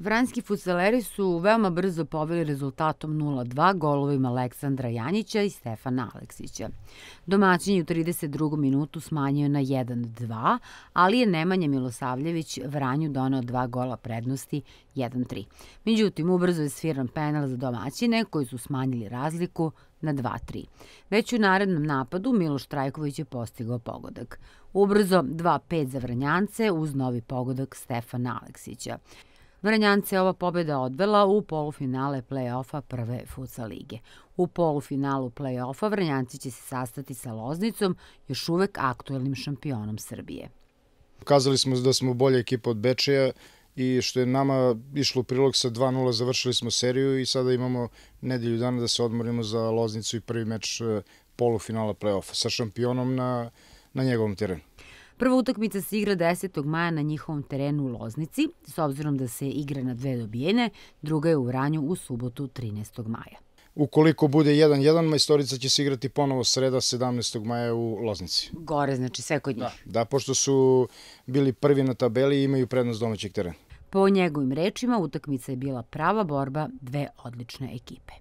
Vranski futsaleri su veoma brzo poveli rezultatom 0-2 golovima Aleksandra Janjića i Stefana Aleksića. Domaćin u 32. minutu smanjio na 1-2, ali je Nemanja Milosavljević Vranju donao dva gola prednosti 1-3. Međutim, ubrzo je sviran penal za domaćine koji su smanjili razliku na 2-3. Već u narednom napadu Miloš Trajković je postigao pogodak. Ubrzo 2-5 za Vranjance uz novi pogodak Stefana Aleksića. Vranjance ova pobjeda odvela u polufinale play-offa prve futsal lige. U polufinalu play-offa Vranjanci će se sastati sa Loznicom, još uvek aktuelnim šampionom Srbije. Pokazali smo da smo bolja ekipa od Bečeja i što je nama išlo u prilog sa 2-0 završili smo seriju i sada imamo nedelju dana da se odmorimo za Loznicu i prvi meč e, polufinala play-offa sa šampionom na, na njegovom terenu. Prva utakmica se igra 10. maja na njihovom terenu u Loznici, s obzirom da se igra na dve dobijene, druga je u Vranju u subotu 13. maja. Ukoliko bude 1-1, majstorica će se igrati ponovo sreda 17. maja u Loznici. Gore, znači sve kod da. njih. Da, da pošto su bili prvi na tabeli i imaju prednost domaćeg terena. Po njegovim rečima, utakmica je bila prava borba dve odlične ekipe.